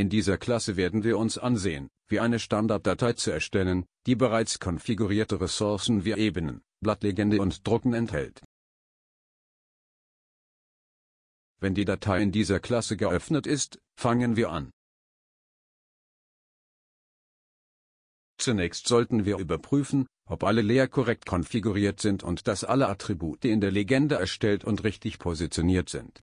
In dieser Klasse werden wir uns ansehen, wie eine Standarddatei zu erstellen, die bereits konfigurierte Ressourcen wie Ebenen, Blattlegende und Drucken enthält. Wenn die Datei in dieser Klasse geöffnet ist, fangen wir an. Zunächst sollten wir überprüfen, ob alle Layer korrekt konfiguriert sind und dass alle Attribute in der Legende erstellt und richtig positioniert sind.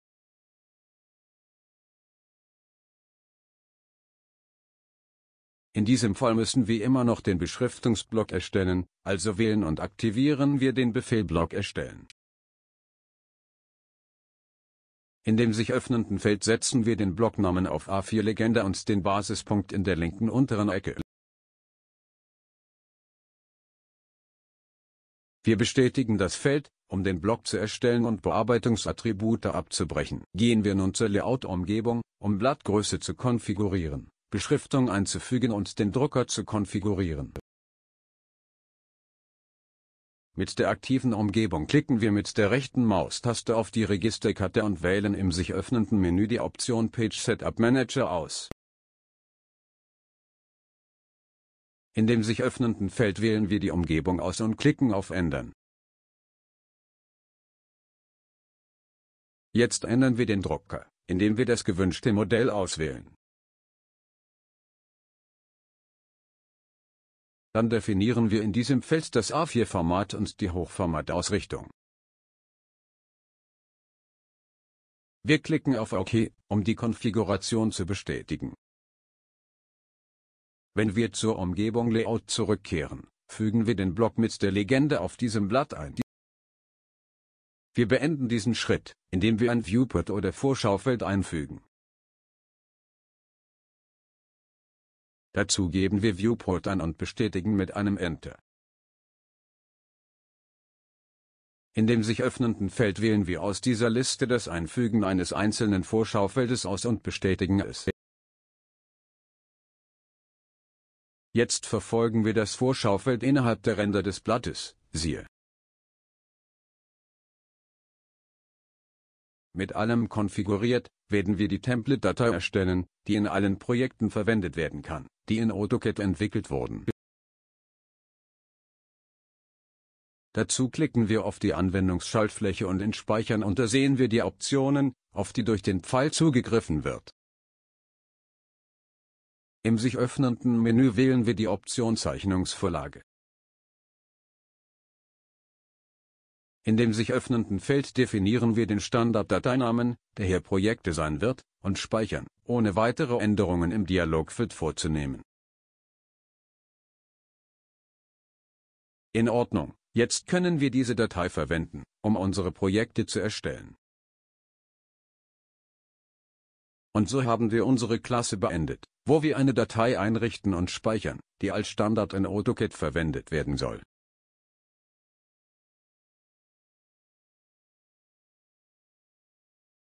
In diesem Fall müssen wir immer noch den Beschriftungsblock erstellen, also wählen und aktivieren wir den Befehl Block erstellen. In dem sich öffnenden Feld setzen wir den Blocknamen auf A4 Legende und den Basispunkt in der linken unteren Ecke. Wir bestätigen das Feld, um den Block zu erstellen und Bearbeitungsattribute abzubrechen. Gehen wir nun zur Layout-Umgebung, um Blattgröße zu konfigurieren. Beschriftung einzufügen und den Drucker zu konfigurieren. Mit der aktiven Umgebung klicken wir mit der rechten Maustaste auf die Registerkarte und wählen im sich öffnenden Menü die Option Page Setup Manager aus. In dem sich öffnenden Feld wählen wir die Umgebung aus und klicken auf Ändern. Jetzt ändern wir den Drucker, indem wir das gewünschte Modell auswählen. Dann definieren wir in diesem Feld das A4-Format und die Hochformatausrichtung. Wir klicken auf OK, um die Konfiguration zu bestätigen. Wenn wir zur Umgebung Layout zurückkehren, fügen wir den Block mit der Legende auf diesem Blatt ein. Wir beenden diesen Schritt, indem wir ein Viewport oder Vorschaufeld einfügen. Dazu geben wir Viewport an und bestätigen mit einem Enter. In dem sich öffnenden Feld wählen wir aus dieser Liste das Einfügen eines einzelnen Vorschaufeldes aus und bestätigen es. Jetzt verfolgen wir das Vorschaufeld innerhalb der Ränder des Blattes, siehe. Mit allem konfiguriert, werden wir die Template-Datei erstellen, die in allen Projekten verwendet werden kann die in AutoCAD entwickelt wurden. Dazu klicken wir auf die Anwendungsschaltfläche und in Speichern und da sehen wir die Optionen, auf die durch den Pfeil zugegriffen wird. Im sich öffnenden Menü wählen wir die Option Zeichnungsvorlage. In dem sich öffnenden Feld definieren wir den Standard-Dateinamen, der hier Projekte sein wird, und speichern, ohne weitere Änderungen im Dialogfeld vorzunehmen. In Ordnung, jetzt können wir diese Datei verwenden, um unsere Projekte zu erstellen. Und so haben wir unsere Klasse beendet, wo wir eine Datei einrichten und speichern, die als Standard in AutoCAD verwendet werden soll.